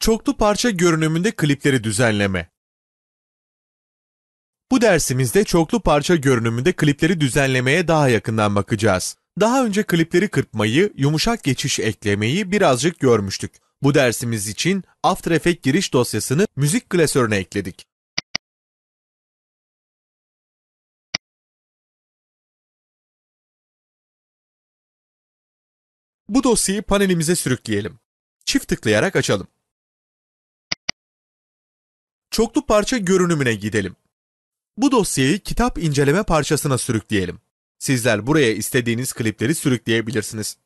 çoklu parça görünümünde klipleri düzenleme. Bu dersimizde çoklu parça görünümünde klipleri düzenlemeye daha yakından bakacağız. Daha önce klipleri kırpmayı, yumuşak geçiş eklemeyi birazcık görmüştük. Bu dersimiz için After Effects giriş dosyasını müzik klasörüne ekledik. Bu dosyayı panelimize sürükleyelim. Çift tıklayarak açalım çoklu parça görünümüne gidelim. Bu dosyayı kitap inceleme parçasına sürükleyelim. Sizler buraya istediğiniz klipleri sürükleyebilirsiniz.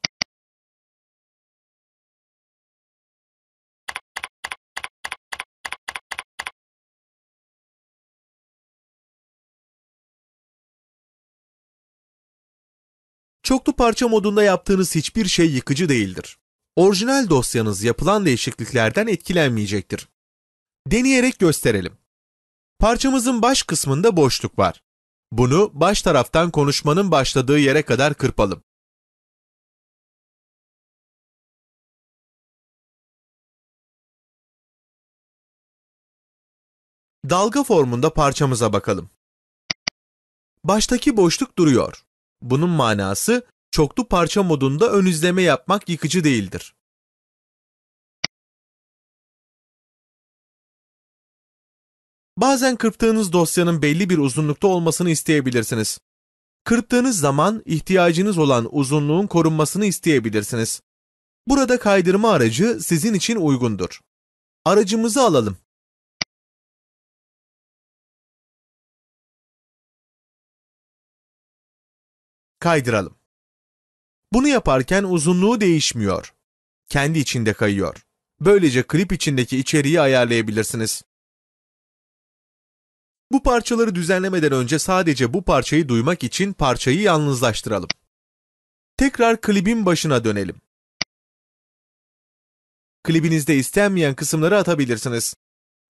Çoklu parça modunda yaptığınız hiçbir şey yıkıcı değildir. Orijinal dosyanız yapılan değişikliklerden etkilenmeyecektir. Deneyerek gösterelim. Parçamızın baş kısmında boşluk var. Bunu baş taraftan konuşmanın başladığı yere kadar kırpalım. Dalga formunda parçamıza bakalım. Baştaki boşluk duruyor. Bunun manası çoklu parça modunda ön izleme yapmak yıkıcı değildir. Bazen kırptığınız dosyanın belli bir uzunlukta olmasını isteyebilirsiniz. Kırptığınız zaman ihtiyacınız olan uzunluğun korunmasını isteyebilirsiniz. Burada kaydırma aracı sizin için uygundur. Aracımızı alalım. Kaydıralım. Bunu yaparken uzunluğu değişmiyor. Kendi içinde kayıyor. Böylece klip içindeki içeriği ayarlayabilirsiniz. Bu parçaları düzenlemeden önce sadece bu parçayı duymak için parçayı yalnızlaştıralım. Tekrar klibin başına dönelim. Klibinizde istenmeyen kısımları atabilirsiniz.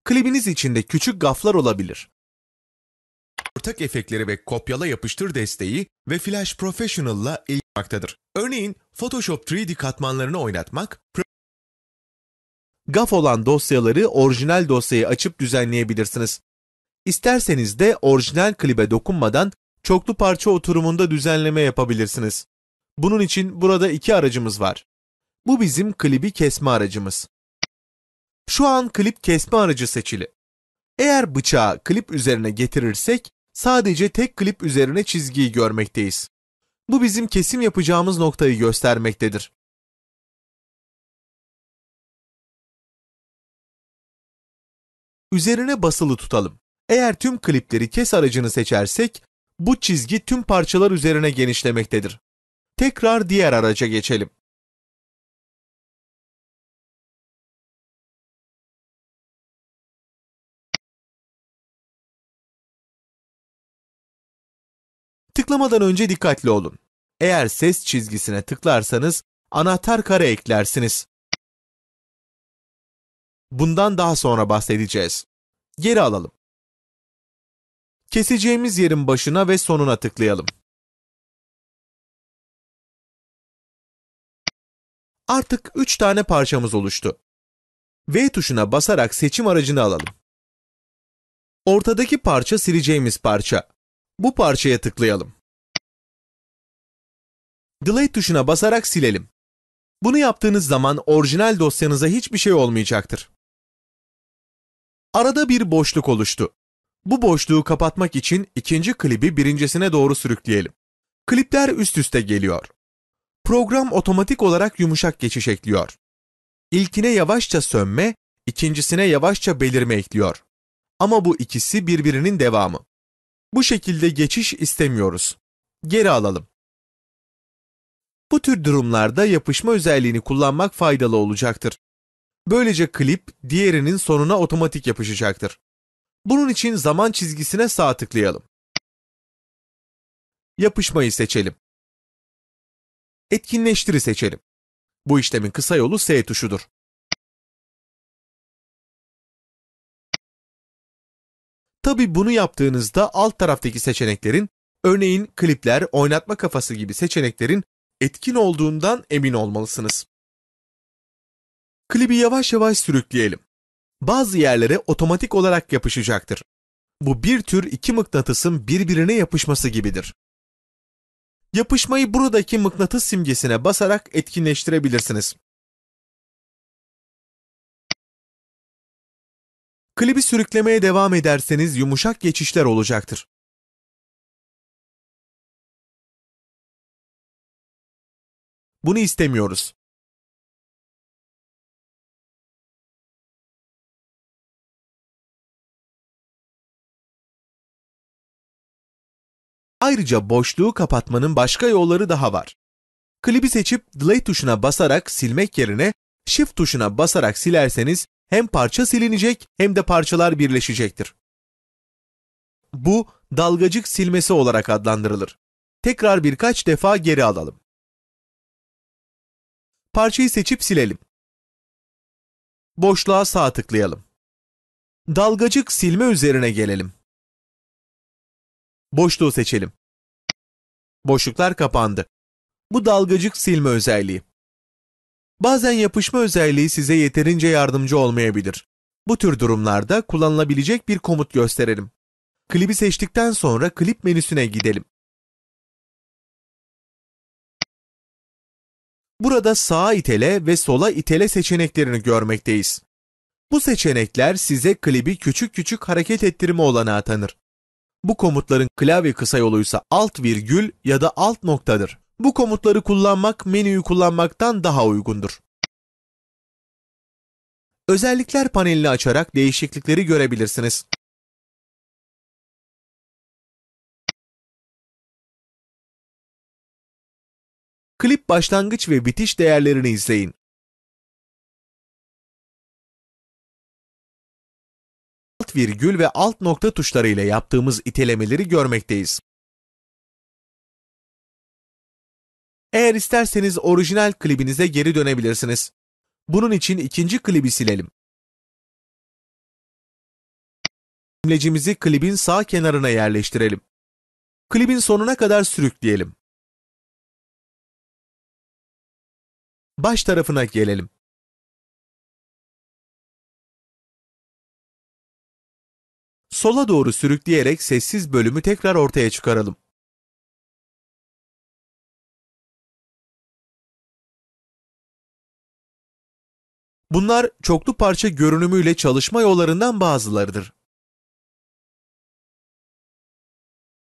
Klibiniz içinde küçük gaflar olabilir. Ortak efektleri ve kopyala yapıştır desteği ve Flash Professional'la eğitmektedir. Örneğin Photoshop 3D katmanlarını oynatmak, GAF olan dosyaları orijinal dosyayı açıp düzenleyebilirsiniz. İsterseniz de orijinal klibe dokunmadan çoklu parça oturumunda düzenleme yapabilirsiniz. Bunun için burada iki aracımız var. Bu bizim klibi kesme aracımız. Şu an klip kesme aracı seçili. Eğer bıçağı klip üzerine getirirsek sadece tek klip üzerine çizgiyi görmekteyiz. Bu bizim kesim yapacağımız noktayı göstermektedir. Üzerine basılı tutalım. Eğer tüm klipleri kes aracını seçersek bu çizgi tüm parçalar üzerine genişlemektedir. Tekrar diğer araca geçelim. Tıklamadan önce dikkatli olun. Eğer ses çizgisine tıklarsanız anahtar kare eklersiniz. Bundan daha sonra bahsedeceğiz. Geri alalım. Keseceğimiz yerin başına ve sonuna tıklayalım. Artık 3 tane parçamız oluştu. V tuşuna basarak seçim aracını alalım. Ortadaki parça sileceğimiz parça. Bu parçaya tıklayalım. Delete tuşuna basarak silelim. Bunu yaptığınız zaman orijinal dosyanıza hiçbir şey olmayacaktır. Arada bir boşluk oluştu. Bu boşluğu kapatmak için ikinci klibi birincisine doğru sürükleyelim. Klipler üst üste geliyor. Program otomatik olarak yumuşak geçiş ekliyor. İlkine yavaşça sönme, ikincisine yavaşça belirme ekliyor. Ama bu ikisi birbirinin devamı. Bu şekilde geçiş istemiyoruz. Geri alalım. Bu tür durumlarda yapışma özelliğini kullanmak faydalı olacaktır. Böylece klip diğerinin sonuna otomatik yapışacaktır. Bunun için zaman çizgisine sağ tıklayalım. Yapışmayı seçelim. Etkinleştiri seçelim. Bu işlemin kısa yolu S tuşudur. Tabi bunu yaptığınızda alt taraftaki seçeneklerin, örneğin klipler, oynatma kafası gibi seçeneklerin etkin olduğundan emin olmalısınız. Klibi yavaş yavaş sürükleyelim bazı yerlere otomatik olarak yapışacaktır. Bu bir tür iki mıknatısın birbirine yapışması gibidir. Yapışmayı buradaki mıknatıs simgesine basarak etkinleştirebilirsiniz. Klibi sürüklemeye devam ederseniz yumuşak geçişler olacaktır. Bunu istemiyoruz. Ayrıca boşluğu kapatmanın başka yolları daha var. Klibi seçip Delete tuşuna basarak silmek yerine Shift tuşuna basarak silerseniz hem parça silinecek hem de parçalar birleşecektir. Bu dalgacık silmesi olarak adlandırılır. Tekrar birkaç defa geri alalım. Parçayı seçip silelim. Boşluğa sağ tıklayalım. Dalgacık silme üzerine gelelim boşluğu seçelim. Boşluklar kapandı. Bu dalgacık silme özelliği. Bazen yapışma özelliği size yeterince yardımcı olmayabilir. Bu tür durumlarda kullanılabilecek bir komut gösterelim. Klibi seçtikten sonra klip menüsüne gidelim. Burada sağa itele ve sola itele seçeneklerini görmekteyiz. Bu seçenekler size klibi küçük küçük hareket ettirme olanağı tanır. Bu komutların klavye kısayolu ise alt virgül ya da alt noktadır. Bu komutları kullanmak menüyü kullanmaktan daha uygundur. Özellikler panelini açarak değişiklikleri görebilirsiniz. Klip başlangıç ve bitiş değerlerini izleyin. virgül ve alt nokta tuşları ile yaptığımız itelemeleri görmekteyiz. Eğer isterseniz orijinal klibinize geri dönebilirsiniz. Bunun için ikinci klibi silelim. Cümlecimizi klibin sağ kenarına yerleştirelim. Klibin sonuna kadar sürükleyelim. Baş tarafına gelelim. sola doğru sürükleyerek sessiz bölümü tekrar ortaya çıkaralım. Bunlar çoklu parça görünümüyle çalışma yollarından bazılarıdır.